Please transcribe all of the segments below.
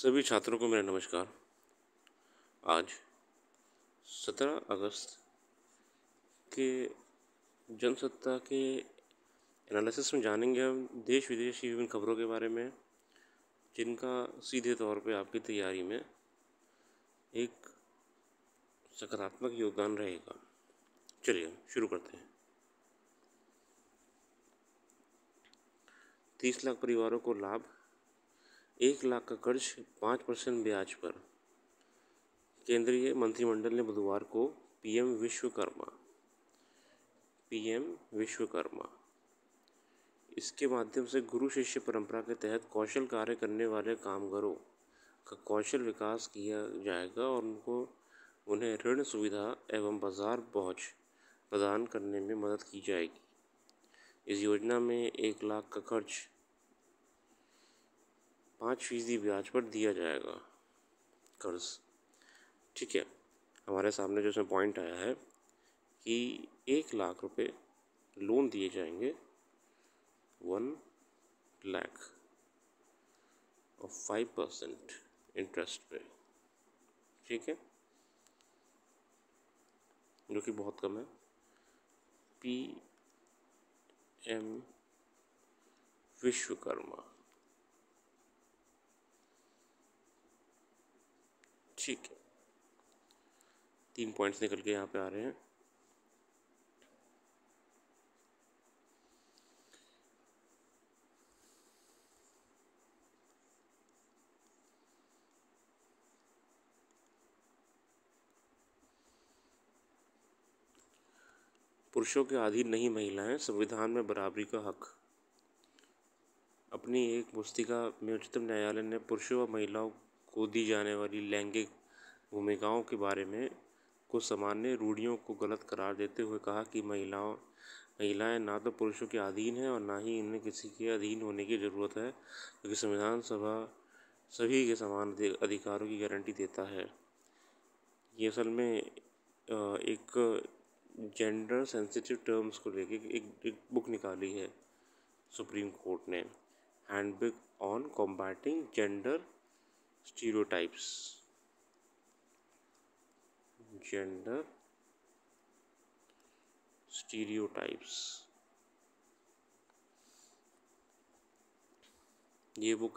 सभी छात्रों को मेरा नमस्कार आज 17 अगस्त के जनसत्ता के एनालिसिस में जानेंगे हम देश विदेश की विभिन्न खबरों के बारे में जिनका सीधे तौर पे आपकी तैयारी में एक सकारात्मक योगदान रहेगा चलिए शुरू करते हैं तीस लाख परिवारों को लाभ एक लाख का कर्ज पाँच परसेंट ब्याज पर केंद्रीय मंत्रिमंडल ने बुधवार को पीएम विश्वकर्मा पीएम विश्वकर्मा इसके माध्यम से गुरु शिष्य परंपरा के तहत कौशल कार्य करने वाले कामगारों का कौशल विकास किया जाएगा और उनको उन्हें ऋण सुविधा एवं बाजार पहुंच प्रदान करने में मदद की जाएगी इस योजना में एक लाख का खर्च पाँच फीसदी ब्याज पर दिया जाएगा कर्ज ठीक है हमारे सामने जो इसमें पॉइंट आया है कि एक लाख रुपए लोन दिए जाएंगे वन लाख और फाइव परसेंट इंटरेस्ट पे ठीक है जो कि बहुत कम है पी एम विश्वकर्मा ठीक है तीन पॉइंट्स निकल के यहाँ पे आ रहे हैं पुरुषों के अधीन नहीं महिलाएं संविधान में बराबरी का हक अपनी एक पुस्तिका में उच्चतम न्यायालय ने पुरुषों व महिलाओं को दी जाने वाली लैंगिक भूमिकाओं के बारे में कुछ सामान्य रूढ़ियों को गलत करार देते हुए कहा कि महिलाओं महिलाएं ना तो पुरुषों के अधीन हैं और ना ही इनमें किसी के अधीन होने की ज़रूरत है क्योंकि संविधान सभा सभी के समान अधिकारों की गारंटी देता है ये असल में एक जेंडर सेंसिटिव टर्म्स को लेके एक, एक बुक निकाली है सुप्रीम कोर्ट ने handbook on combating gender stereotypes gender stereotypes ये बुक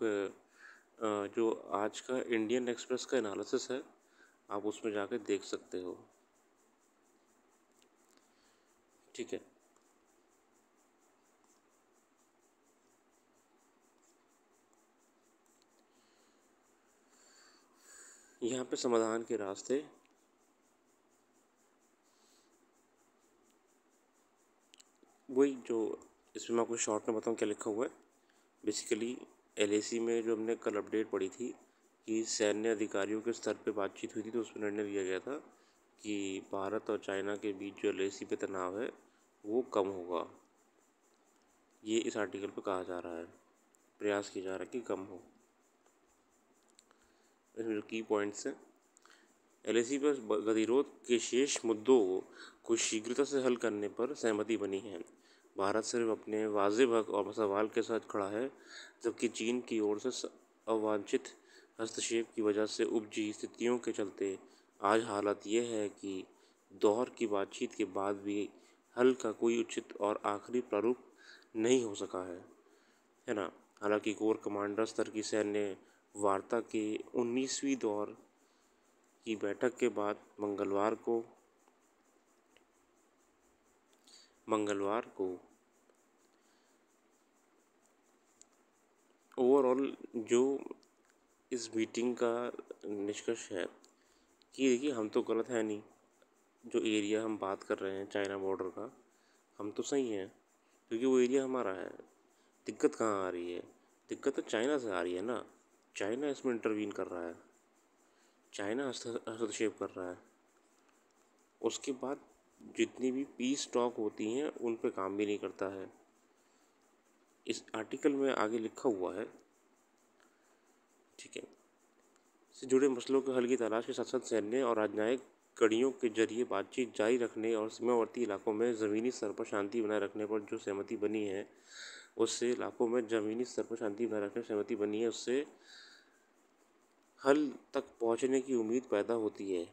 जो आज का इंडियन एक्सप्रेस का एनालिसिस है आप उसमें जाके देख सकते हो ठीक है यहाँ पे समाधान के रास्ते वही जो इसमें मैं आपको शॉर्ट में बताऊँ क्या लिखा हुआ है बेसिकली एल में जो हमने कल अपडेट पढ़ी थी कि सैन्य अधिकारियों के स्तर पे बातचीत हुई थी तो उसमें निर्णय लिया गया था कि भारत और चाइना के बीच जो एल पे तनाव है वो कम होगा ये इस आर्टिकल पे कहा जा रहा है प्रयास किया जा रहा है कि कम हो इसमें की पॉइंट्स हैं एल पर गतिरोध के शेष मुद्दों को शीघ्रता से हल करने पर सहमति बनी है भारत सिर्फ अपने वाजिब हक और सवाल के साथ खड़ा है जबकि चीन की ओर से अवांछित हस्तक्षेप की वजह से उपजी स्थितियों के चलते आज हालत यह है कि दौर की बातचीत के बाद भी हल का कोई उचित और आखिरी प्रारूप नहीं हो सका है है ना हालांकि कोर कमांडर स्तर की सैन्य वार्ता के उन्नीसवीं दौर की बैठक के बाद मंगलवार को मंगलवार को ओवरऑल जो इस मीटिंग का निष्कर्ष है कि देखिए हम तो गलत है नहीं जो एरिया हम बात कर रहे हैं चाइना बॉर्डर का हम तो सही हैं क्योंकि वो एरिया हमारा है दिक्कत कहाँ आ रही है दिक्कत तो चाइना से आ रही है ना चाइना इसमें इंटरवीन कर रहा है चाइना हस्तक्षेप कर रहा है उसके बाद जितनी भी पीस टॉक होती हैं उन पे काम भी नहीं करता है इस आर्टिकल में आगे लिखा हुआ है ठीक है से जुड़े मसलों के हल की तलाश के साथ साथ सैन्य और राजनयिक कड़ियों के जरिए बातचीत जारी रखने और सीमावर्ती इलाकों में ज़मीनी स्तर पर शांति बनाए रखने पर जो सहमति बनी है उससे इलाकों में ज़मीनी स्तर पर शांति बनाए रखने सहमति बनी है उससे हल तक पहुँचने की उम्मीद पैदा होती है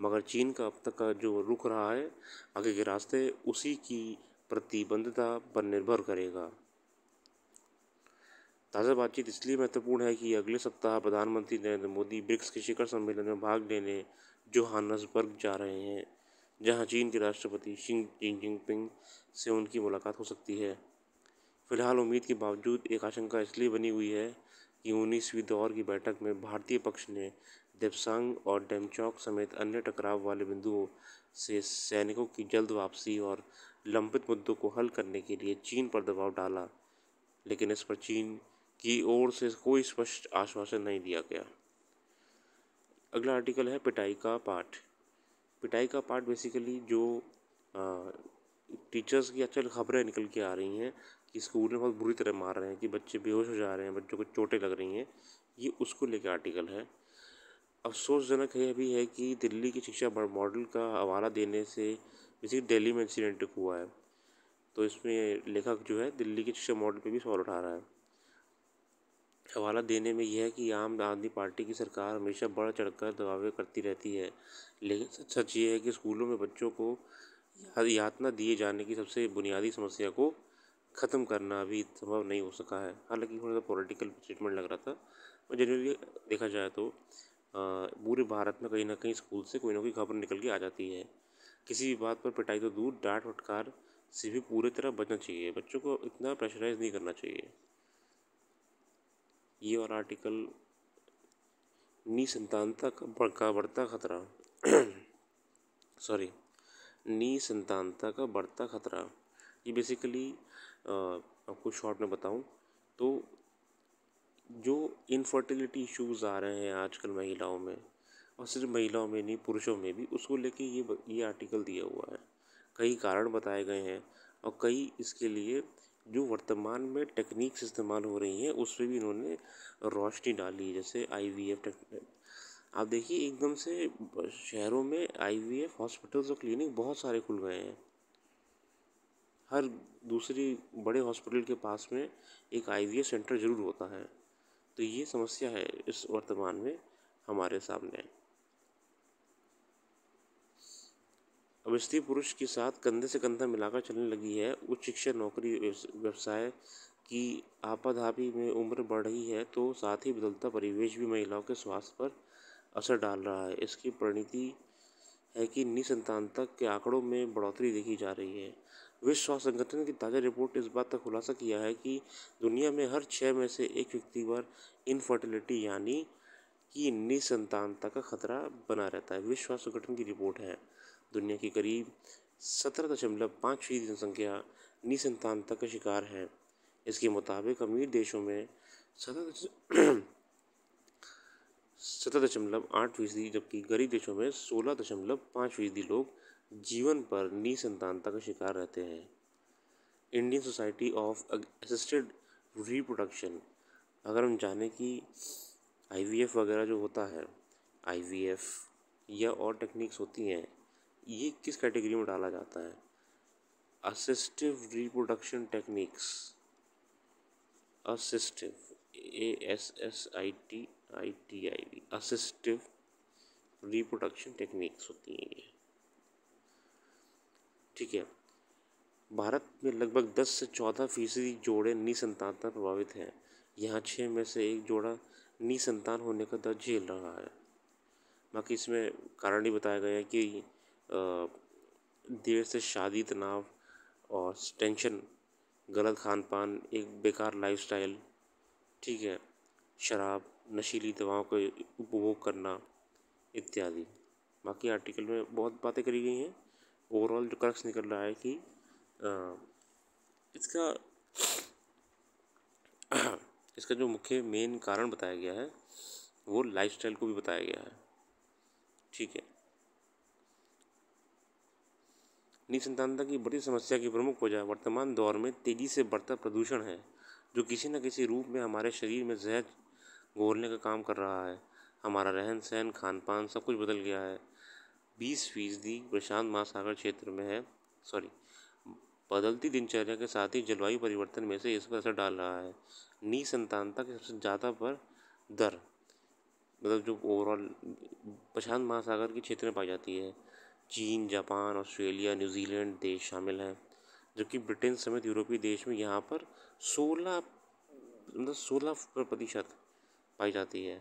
मगर चीन का अब तक का जो रुख रहा है आगे के रास्ते उसी की प्रतिबद्धता पर निर्भर करेगा ताज़ा बातचीत इसलिए महत्वपूर्ण है कि अगले सप्ताह प्रधानमंत्री नरेंद्र मोदी ब्रिक्स के शिखर सम्मेलन में भाग लेने जोहानसबर्ग जा रहे हैं जहां चीन के राष्ट्रपति शिंग जिनपिंग से उनकी मुलाकात हो सकती है फिलहाल उम्मीद के बावजूद एक आशंका इसलिए बनी हुई है कि उन्नीसवीं दौर की बैठक में भारतीय पक्ष ने देपसांग और डेमचौक समेत अन्य टकराव वाले बिंदुओं से सैनिकों की जल्द वापसी और लंबित मुद्दों को हल करने के लिए चीन पर दबाव डाला लेकिन इस पर चीन की ओर से कोई स्पष्ट आश्वासन नहीं दिया गया अगला आर्टिकल है पिटाई का पाठ पिटाई का पाठ बेसिकली जो टीचर्स की अच्छी खबरें निकल के आ रही हैं कि स्कूल में बहुत बुरी तरह मार रहे हैं कि बच्चे बेहोश हो जा रहे हैं बच्चों को चोटें लग रही हैं ये उसको लेकर आर्टिकल है अफसोसजनक यह भी है कि दिल्ली की शिक्षा मॉडल का हवाला देने से जैसे दिल्ली में इंसिडेंट हुआ है तो इसमें लेखक जो है दिल्ली के शिक्षा मॉडल पर भी सवाल उठा रहा है हवाला देने में यह है कि आम आदमी पार्टी की सरकार हमेशा बढ़ चढ़कर दबावे करती रहती है लेकिन सच ये है कि स्कूलों में बच्चों को यातना दिए जाने की सबसे बुनियादी समस्या को ख़त्म करना अभी संभव नहीं हो सका है हालांकि थोड़ा सा पॉलिटिकल स्टेटमेंट लग रहा था जनरली देखा जाए तो पूरे भारत में कहीं ना कहीं स्कूल से कोई ना कोई खबर निकल के आ जाती है किसी भी बात पर पिटाई तो दूर डांट फटकार से भी पूरी तरह बचना चाहिए बच्चों को इतना प्रेशराइज नहीं करना चाहिए ये और आर्टिकल निसंतानता का बढ़ता खतरा सॉरी निसंतानता का बढ़ता खतरा ये बेसिकली आपको शॉर्ट में बताऊं तो जो इनफर्टिलिटी इश्यूज आ रहे हैं आजकल महिलाओं में और सिर्फ महिलाओं में नहीं पुरुषों में भी उसको लेके ये ये आर्टिकल दिया हुआ है कई कारण बताए गए हैं और कई इसके लिए जो वर्तमान में टेक्निक्स इस्तेमाल हो रही हैं उस पर भी इन्होंने रोशनी डाली जैसे आई वी एफ आप देखिए एकदम से शहरों में आईवीएफ हॉस्पिटल्स और क्लिनिक बहुत सारे खुल गए हैं हर दूसरी बड़े हॉस्पिटल के पास में एक आईवीएफ सेंटर ज़रूर होता है तो ये समस्या है इस वर्तमान में हमारे सामने अब स्त्री पुरुष के साथ कंधे से कंधा मिलाकर चलने लगी है उच्च शिक्षा नौकरी व्यवसाय की आपाधापी में उम्र बढ़ रही है तो साथ ही बदलता परिवेश भी महिलाओं के स्वास्थ्य पर असर डाल रहा है इसकी परिणति है कि निसंतानता के आंकड़ों में बढ़ोतरी देखी जा रही है विश्व स्वास्थ्य संगठन की ताज़ा रिपोर्ट इस बात का खुलासा किया है कि दुनिया में हर छः में से एक व्यक्ति पर इनफर्टिलिटी यानी कि निसंतानता का खतरा बना रहता है विश्व स्वास्थ्य संगठन की रिपोर्ट है दुनिया की करीब सत्रह दशमलव पाँच फीसदी जनसंख्या निसंतानता का शिकार है इसके मुताबिक अमीर देशों में सत्रह सत्रह दशमलव आठ फीसदी जबकि गरीब देशों में सोलह दशमलव पाँच फीसदी लोग जीवन पर निसंतानता का शिकार रहते हैं Indian Society of Assisted Reproduction अगर हम जाने कि आईवीएफ वगैरह जो होता है आईवीएफ या और टेक्निक्स होती हैं ये किस कैटेगरी में डाला जाता है assistive reproduction techniques assistive A S S I T I T I V assistive reproduction techniques होती हैं ये ठीक है भारत में लगभग 10 से 14 फीसदी जोड़े पर प्रभावित हैं यहाँ छः में से एक जोड़ा निसंतान होने का दर्ज झेल रहा है बाकी इसमें कारण ही बताया गया है कि देर से शादी तनाव और टेंशन गलत खान पान एक बेकार लाइफस्टाइल ठीक है शराब नशीली दवाओं का उपभोग करना इत्यादि बाकी आर्टिकल में बहुत बातें करी गई हैं ओवरऑल जो क्रक्स निकल रहा है कि आ, इसका इसका जो मुख्य मेन कारण बताया गया है वो लाइफस्टाइल को भी बताया गया है ठीक है निसंतानता की बड़ी समस्या की प्रमुख वजह वर्तमान दौर में तेजी से बढ़ता प्रदूषण है जो किसी न किसी रूप में हमारे शरीर में जहर घोलने का काम कर रहा है हमारा रहन सहन खान पान सब कुछ बदल गया है बीस फीसदी प्रशांत महासागर क्षेत्र में है सॉरी बदलती दिनचर्या के साथ ही जलवायु परिवर्तन में से इस पर असर डाल रहा है नी संतानता की सबसे ज़्यादा पर दर मतलब जो ओवरऑल प्रशांत महासागर के क्षेत्र में पाई जाती है चीन जापान ऑस्ट्रेलिया न्यूजीलैंड देश शामिल हैं जबकि ब्रिटेन समेत यूरोपीय देश में यहाँ पर सोलह मतलब सोलह प्रतिशत पाई जाती है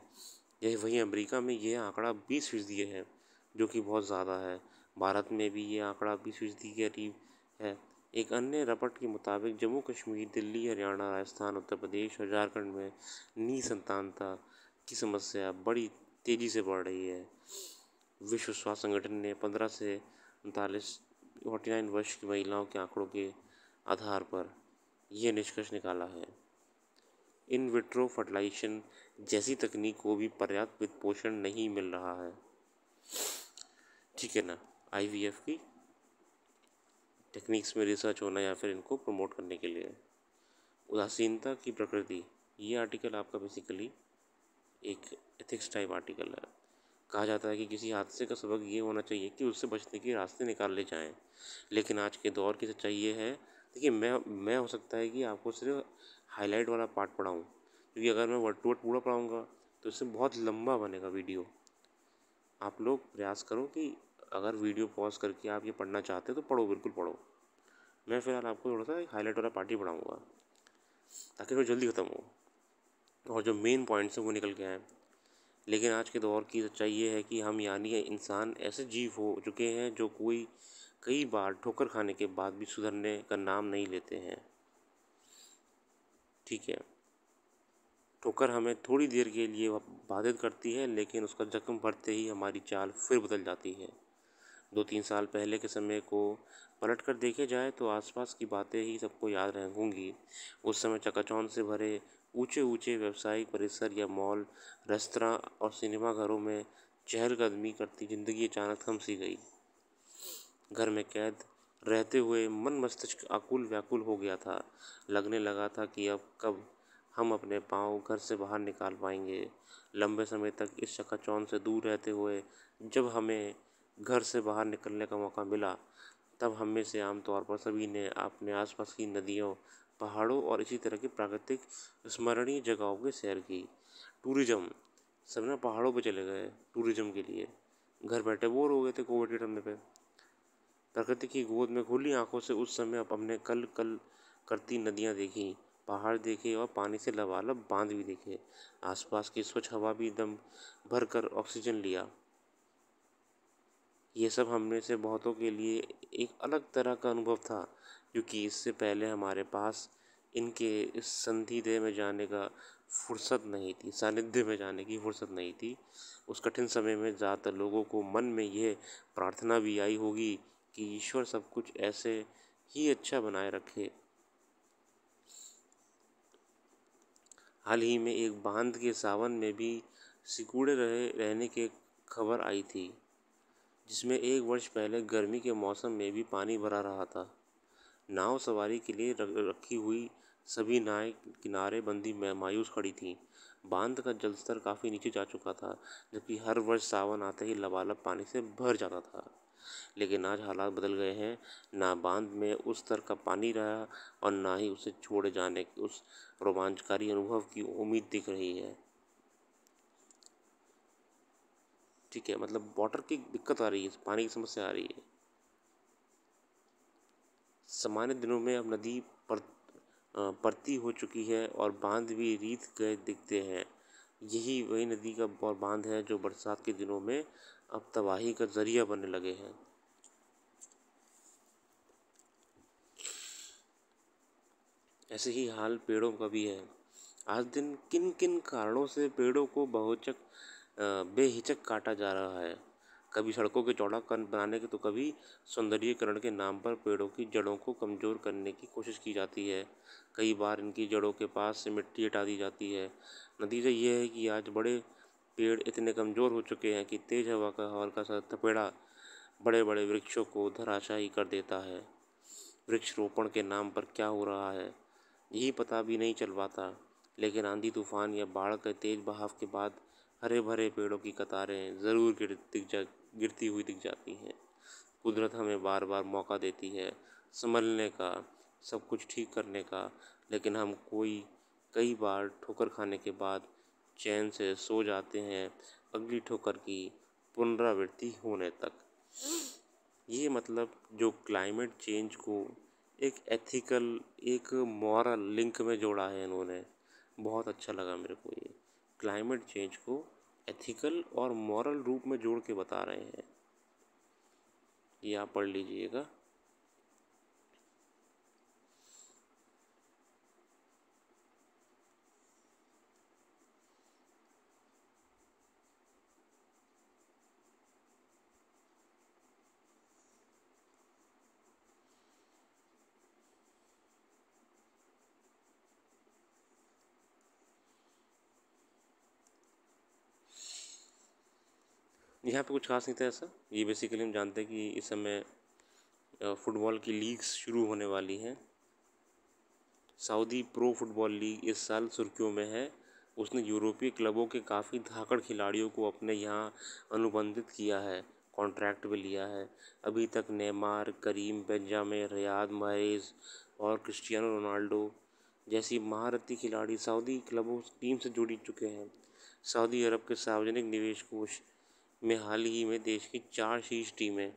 यही वहीं अमेरिका में यह आंकड़ा बीस फीसदी है जो कि बहुत ज़्यादा है भारत में भी ये आंकड़ा बीस फीसदी के करीब है एक अन्य रपट के मुताबिक जम्मू कश्मीर दिल्ली हरियाणा राजस्थान उत्तर प्रदेश और झारखंड में नी संतानता की समस्या बड़ी तेज़ी से बढ़ रही है विश्व स्वास्थ्य संगठन ने पंद्रह से उनतालीस फोर्टी नाइन वर्ष की महिलाओं के आंकड़ों के आधार पर यह निष्कर्ष निकाला है इन विट्रो फर्टिलाइजेशन जैसी तकनीक को भी पर्याप्त वित्त पोषण नहीं मिल रहा है ठीक है ना आईवीएफ की टेक्निक्स में रिसर्च होना या फिर इनको प्रमोट करने के लिए उदासीनता की प्रकृति ये आर्टिकल आपका बेसिकली एक एथिक्स टाइप आर्टिकल है कहा जाता है कि किसी हादसे का सबक ये होना चाहिए कि उससे बचने के रास्ते निकाल ले जाएं लेकिन आज के दौर की सच्चाई ये है देखिए मैं मैं हो सकता है कि आपको सिर्फ हाईलाइट वाला पार्ट पढ़ाऊँ क्योंकि अगर मैं वर्ड टू वर्ड पूरा पढ़ाऊँगा तो इससे बहुत लंबा बनेगा वीडियो आप लोग प्रयास करो कि अगर वीडियो पॉज करके आप ये पढ़ना चाहते हो तो पढ़ो बिल्कुल पढ़ो मैं फ़िलहाल आपको थोड़ा सा हाईलाइट वाला पार्ट ही पढ़ाऊँगा ताकि वो जल्दी ख़त्म हो और जो मेन पॉइंट्स हैं वो निकल के आएँ लेकिन आज के दौर की सच्चाई ये है कि हम यानी इंसान ऐसे जीव हो चुके हैं जो कोई कई बार ठोकर खाने के बाद भी सुधरने का नाम नहीं लेते हैं ठीक है ठोकर हमें थोड़ी देर के लिए बाधित करती है लेकिन उसका जख्म भरते ही हमारी चाल फिर बदल जाती है दो तीन साल पहले के समय को पलट कर देखे जाए तो आसपास की बातें ही सबको याद रह होंगी उस समय चकाचौंध से भरे ऊंचे ऊंचे व्यवसायिक परिसर या मॉल रेस्तरा और सिनेमाघरों में चहलकदमी करती ज़िंदगी अचानक थम सी गई घर में कैद रहते हुए मन मस्तिष्क आकुल व्याकुल हो गया था लगने लगा था कि अब कब हम अपने पाँव घर से बाहर निकाल पाएंगे लंबे समय तक इस चकाचौन से दूर रहते हुए जब हमें घर से बाहर निकलने का मौका मिला तब हम में से आमतौर पर सभी ने अपने आसपास की नदियों पहाड़ों और इसी तरह की प्राकृतिक स्मरणीय जगहों की सैर की टूरिज्म सब ना पहाड़ों पर चले गए टूरिज्म के लिए घर बैठे बोर हो गए थे कोविड के समय पर प्रकृति की गोद में खुली आँखों से उस समय हमने कल कल करती नदियाँ देखी पहाड़ देखे और पानी से लबालब बांध भी देखे आसपास की स्वच्छ हवा भी दम भर कर ऑक्सीजन लिया ये सब हमने से बहुतों के लिए एक अलग तरह का अनुभव था क्योंकि इससे पहले हमारे पास इनके इस संधिदय में जाने का फुर्सत नहीं थी सानिध्य में जाने की फुर्सत नहीं थी उस कठिन समय में ज़्यादातर लोगों को मन में यह प्रार्थना भी आई होगी कि ईश्वर सब कुछ ऐसे ही अच्छा बनाए रखे हाल ही में एक बांध के सावन में भी सिकुड़े रहे रहने के खबर आई थी जिसमें एक वर्ष पहले गर्मी के मौसम में भी पानी भरा रहा था नाव सवारी के लिए रखी हुई सभी नाए किनारे बंदी में मायूस खड़ी थी बांध का जलस्तर काफ़ी नीचे जा चुका था जबकि हर वर्ष सावन आते ही लबालब पानी से भर जाता था लेकिन आज हालात बदल गए हैं ना बांध में उस तरह का पानी रहा और ना ही उसे छोड़े जाने की उस रोमांचकारी अनुभव की उम्मीद दिख रही है ठीक है मतलब वाटर की दिक्कत आ रही है पानी की समस्या आ रही है सामान्य दिनों में अब नदी पर परती हो चुकी है और बांध भी रीत गए दिखते हैं यही वही नदी का बांध है जो बरसात के दिनों में अब तबाही का जरिया बनने लगे हैं ऐसे ही हाल पेड़ों का भी है आज दिन किन किन कारणों से पेड़ों को बहुचक बेहिचक काटा जा रहा है कभी सड़कों के चौड़ा बनाने के तो कभी सौंदर्यकरण के नाम पर पेड़ों की जड़ों को कमज़ोर करने की कोशिश की जाती है कई बार इनकी जड़ों के पास से मिट्टी हटा दी जाती है नतीजा ये है कि आज बड़े पेड़ इतने कमज़ोर हो चुके हैं कि तेज़ हवा का हल्का सा थपेड़ा बड़े बड़े वृक्षों को धराशाही कर देता है वृक्ष रोपण के नाम पर क्या हो रहा है यही पता भी नहीं चल पाता लेकिन आंधी तूफान या बाढ़ के तेज बहाव के बाद हरे भरे पेड़ों की कतारें ज़रूर गिर दिख जा गिरती हुई दिख जाती हैं कुदरत हमें बार बार मौका देती है संभलने का सब कुछ ठीक करने का लेकिन हम कोई कई बार ठोकर खाने के बाद चैन से सो जाते हैं अगली ठोकर की पुनरावृत्ति होने तक ये मतलब जो क्लाइमेट चेंज को एक एथिकल एक मॉरल लिंक में जोड़ा है इन्होंने बहुत अच्छा लगा मेरे को ये क्लाइमेट चेंज को एथिकल और मॉरल रूप में जोड़ के बता रहे हैं ये आप पढ़ लीजिएगा यहाँ पे कुछ खास नहीं था ऐसा ये बेसिकली हम जानते हैं कि इस समय फुटबॉल की लीग्स शुरू होने वाली हैं सऊदी प्रो फुटबॉल लीग इस साल सुर्खियों में है उसने यूरोपीय क्लबों के काफ़ी धाकड़ खिलाड़ियों को अपने यहाँ अनुबंधित किया है कॉन्ट्रैक्ट भी लिया है अभी तक Neymar Karim Benzema Riyad Mahrez और क्रिस्टियानो रोनाल्डो जैसी महारथी खिलाड़ी सऊदी क्लबों टीम से जुड़ी चुके हैं सऊदी अरब के सार्वजनिक निवेश कोष में हाल ही में देश की चार शीर्ष टीमें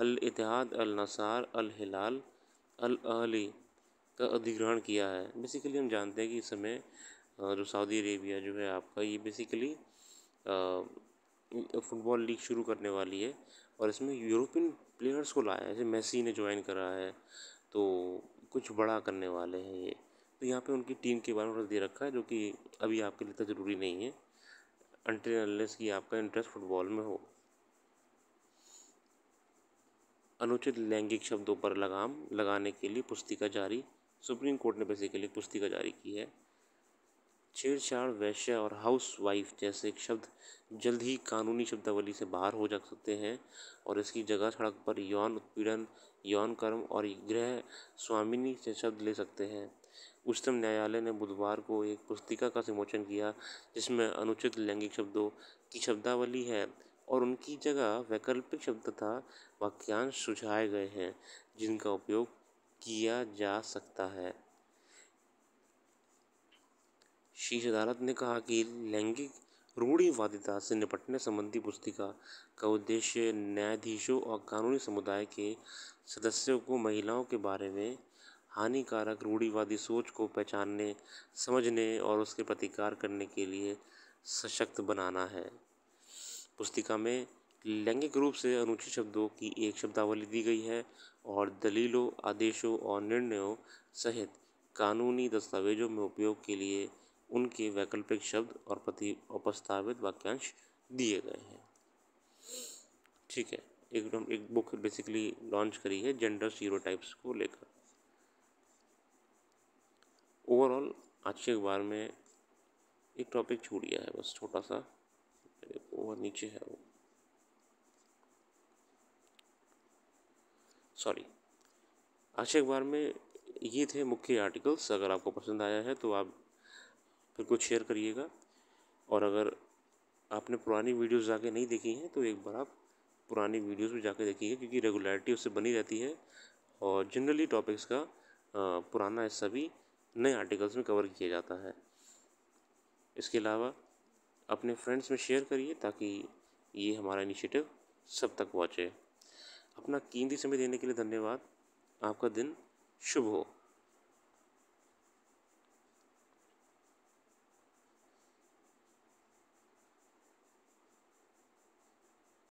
अल इतिहाद अल नसार अल हिलाल अल अहली का अधिग्रहण किया है बेसिकली हम जानते हैं कि इस समय जो सऊदी अरेबिया जो है आपका ये बेसिकली फुटबॉल लीग शुरू करने वाली है और इसमें यूरोपियन प्लेयर्स को लाया है जैसे मेसी ने ज्वाइन करा है तो कुछ बड़ा करने वाले हैं ये तो यहाँ पे उनकी टीम के बारे में दे रखा है जो कि अभी आपके लिए तो ज़रूरी नहीं है अनटिल कि आपका इंटरेस्ट फुटबॉल में हो अनुचित लैंगिक शब्दों पर लगाम लगाने के लिए पुस्तिका जारी सुप्रीम कोर्ट ने बेसिकली पुस्तिका जारी की है छेड़छाड़ वैश्य और हाउस वाइफ जैसे एक शब्द जल्द ही कानूनी शब्दावली से बाहर हो जा सकते हैं और इसकी जगह सड़क पर यौन उत्पीड़न यौन कर्म और गृह स्वामिनी से शब्द ले सकते हैं उच्चतम न्यायालय ने बुधवार को एक पुस्तिका का विमोचन किया जिसमें अनुचित लैंगिक शब्दों की शब्दावली है और उनकी जगह वैकल्पिक शब्द तथा वाक्यांश सुझाए गए हैं जिनका उपयोग किया जा सकता है शीर्ष अदालत ने कहा कि लैंगिक रूढ़िवादिता से निपटने संबंधी पुस्तिका का उद्देश्य न्यायाधीशों और कानूनी समुदाय के सदस्यों को महिलाओं के बारे में हानिकारक रूढ़ीवादी सोच को पहचानने समझने और उसके प्रतिकार करने के लिए सशक्त बनाना है पुस्तिका में लैंगिक रूप से अनुचित शब्दों की एक शब्दावली दी गई है और दलीलों आदेशों और निर्णयों सहित कानूनी दस्तावेजों में उपयोग के लिए उनके वैकल्पिक शब्द और प्रति प्रस्तावित वाक्यांश दिए गए हैं ठीक है एक एक बुक बेसिकली लॉन्च करी है जेंडर सीरो टाइप्स को लेकर ओवरऑल आज के अखबार में एक टॉपिक छूट गया है बस छोटा सा ओवर नीचे है वो सॉरी आज के अखबार में ये थे मुख्य आर्टिकल्स अगर आपको पसंद आया है तो आप फिर कुछ शेयर करिएगा और अगर आपने पुरानी वीडियोस जाके नहीं देखी हैं तो एक बार आप पुरानी वीडियोस भी जाके देखिए क्योंकि रेगुलरिटी उससे बनी रहती है और जनरली टॉपिक्स का पुराना हिस्सा भी नए आर्टिकल्स में कवर किया जाता है इसके अलावा अपने फ्रेंड्स में शेयर करिए ताकि ये हमारा इनिशिएटिव सब तक पहुँचे अपना कीमती समय देने के लिए धन्यवाद आपका दिन शुभ हो